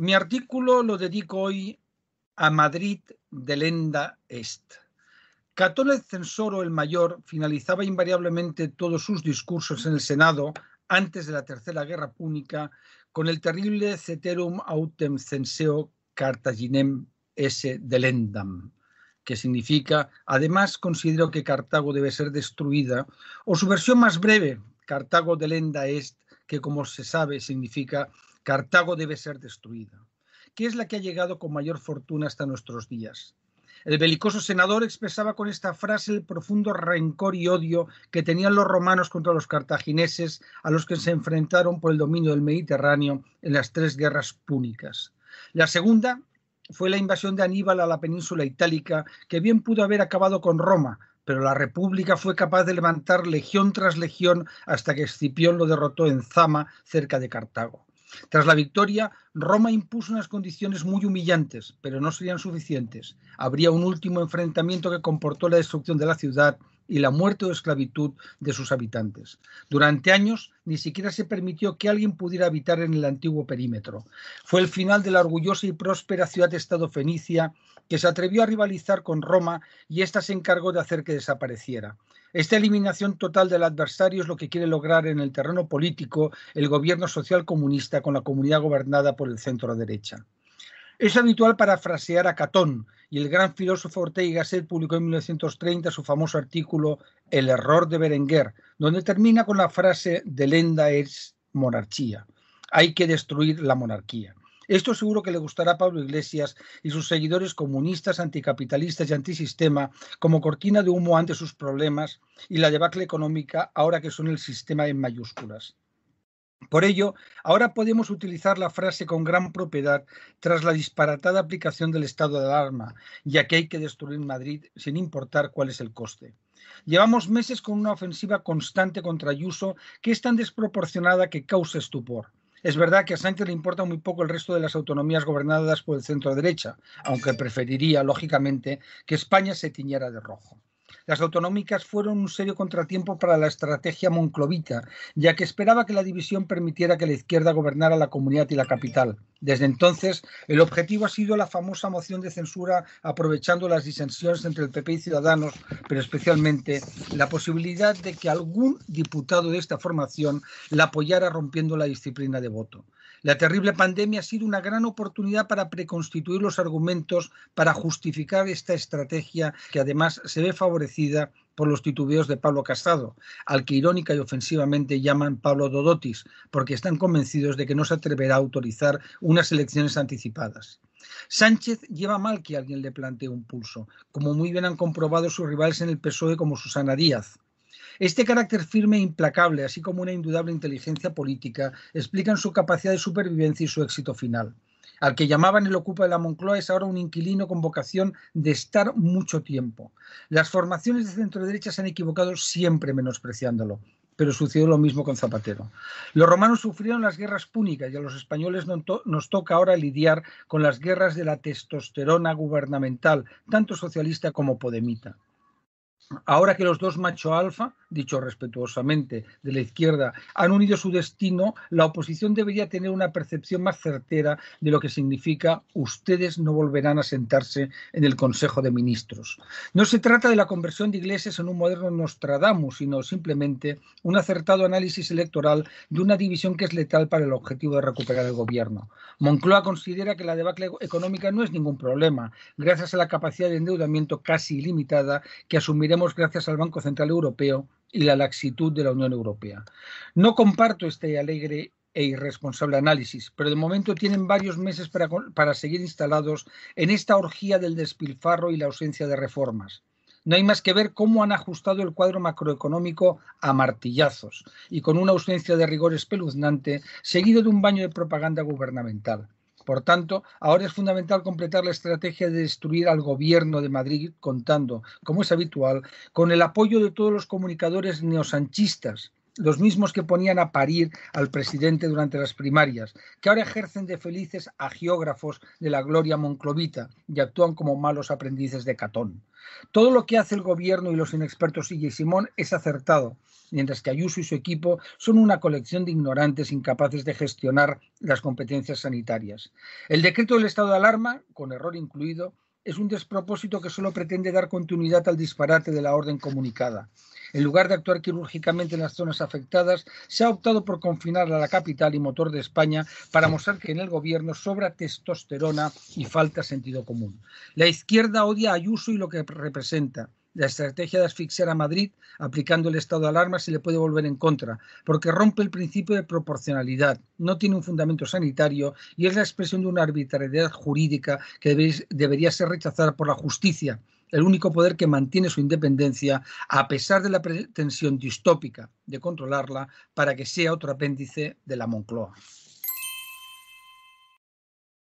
Mi artículo lo dedico hoy a Madrid de Lenda Est. Catón el Censoro el Mayor finalizaba invariablemente todos sus discursos en el Senado antes de la Tercera Guerra Púnica con el terrible Ceterum autem censeo Cartaginem S. delendam, que significa, además considero que Cartago debe ser destruida, o su versión más breve, Cartago delenda est, que como se sabe significa Cartago debe ser destruida, ¿Qué es la que ha llegado con mayor fortuna hasta nuestros días. El belicoso senador expresaba con esta frase el profundo rencor y odio que tenían los romanos contra los cartagineses, a los que se enfrentaron por el dominio del Mediterráneo en las tres guerras púnicas. La segunda fue la invasión de Aníbal a la península itálica, que bien pudo haber acabado con Roma, pero la República fue capaz de levantar legión tras legión hasta que Escipión lo derrotó en Zama, cerca de Cartago. Tras la victoria, Roma impuso unas condiciones muy humillantes, pero no serían suficientes. Habría un último enfrentamiento que comportó la destrucción de la ciudad y la muerte o esclavitud de sus habitantes. Durante años ni siquiera se permitió que alguien pudiera habitar en el antiguo perímetro. Fue el final de la orgullosa y próspera ciudad-estado fenicia que se atrevió a rivalizar con Roma y ésta se encargó de hacer que desapareciera. Esta eliminación total del adversario es lo que quiere lograr en el terreno político el gobierno social comunista con la comunidad gobernada por el centro derecha. Es habitual parafrasear a Catón, y el gran filósofo Ortega y Gasset publicó en 1930 su famoso artículo El error de Berenguer, donde termina con la frase de lenda es monarquía. Hay que destruir la monarquía. Esto seguro que le gustará a Pablo Iglesias y sus seguidores comunistas, anticapitalistas y antisistema como cortina de humo ante sus problemas y la debacle económica ahora que son el sistema en mayúsculas. Por ello, ahora podemos utilizar la frase con gran propiedad tras la disparatada aplicación del estado de alarma, ya que hay que destruir Madrid sin importar cuál es el coste. Llevamos meses con una ofensiva constante contra Ayuso que es tan desproporcionada que causa estupor. Es verdad que a Sánchez le importa muy poco el resto de las autonomías gobernadas por el centro derecha, aunque preferiría, lógicamente, que España se tiñera de rojo. Las autonómicas fueron un serio contratiempo para la estrategia monclovita, ya que esperaba que la división permitiera que la izquierda gobernara la comunidad y la capital. Desde entonces, el objetivo ha sido la famosa moción de censura aprovechando las disensiones entre el PP y Ciudadanos, pero especialmente la posibilidad de que algún diputado de esta formación la apoyara rompiendo la disciplina de voto. La terrible pandemia ha sido una gran oportunidad para preconstituir los argumentos para justificar esta estrategia que además se ve favorecida por los titubeos de Pablo Casado, al que irónica y ofensivamente llaman Pablo Dodotis, porque están convencidos de que no se atreverá a autorizar unas elecciones anticipadas. Sánchez lleva mal que alguien le plantee un pulso, como muy bien han comprobado sus rivales en el PSOE como Susana Díaz. Este carácter firme e implacable, así como una indudable inteligencia política, explican su capacidad de supervivencia y su éxito final. Al que llamaban el ocupa de la Moncloa es ahora un inquilino con vocación de estar mucho tiempo. Las formaciones de centro derecha se han equivocado siempre menospreciándolo pero sucedió lo mismo con Zapatero. Los romanos sufrieron las guerras púnicas y a los españoles nos toca ahora lidiar con las guerras de la testosterona gubernamental, tanto socialista como podemita. Ahora que los dos macho alfa, dicho respetuosamente, de la izquierda han unido su destino, la oposición debería tener una percepción más certera de lo que significa ustedes no volverán a sentarse en el Consejo de Ministros. No se trata de la conversión de Iglesias en un moderno Nostradamus, sino simplemente un acertado análisis electoral de una división que es letal para el objetivo de recuperar el gobierno. Moncloa considera que la debacle económica no es ningún problema, gracias a la capacidad de endeudamiento casi ilimitada que asumiremos gracias al Banco Central Europeo y la laxitud de la Unión Europea. No comparto este alegre e irresponsable análisis, pero de momento tienen varios meses para, para seguir instalados en esta orgía del despilfarro y la ausencia de reformas. No hay más que ver cómo han ajustado el cuadro macroeconómico a martillazos y con una ausencia de rigor espeluznante, seguido de un baño de propaganda gubernamental. Por tanto, ahora es fundamental completar la estrategia de destruir al gobierno de Madrid contando, como es habitual, con el apoyo de todos los comunicadores neosanchistas, los mismos que ponían a parir al presidente durante las primarias, que ahora ejercen de felices agiógrafos de la gloria monclovita y actúan como malos aprendices de Catón. Todo lo que hace el gobierno y los inexpertos Silla y Simón es acertado, mientras que Ayuso y su equipo son una colección de ignorantes incapaces de gestionar las competencias sanitarias. El decreto del estado de alarma, con error incluido, es un despropósito que solo pretende dar continuidad al disparate de la orden comunicada. En lugar de actuar quirúrgicamente en las zonas afectadas, se ha optado por confinar a la capital y motor de España para mostrar que en el gobierno sobra testosterona y falta sentido común. La izquierda odia a Ayuso y lo que representa. La estrategia de asfixiar a Madrid aplicando el estado de alarma se le puede volver en contra, porque rompe el principio de proporcionalidad, no tiene un fundamento sanitario y es la expresión de una arbitrariedad jurídica que debería ser rechazada por la justicia el único poder que mantiene su independencia a pesar de la pretensión distópica de controlarla para que sea otro apéndice de la Moncloa.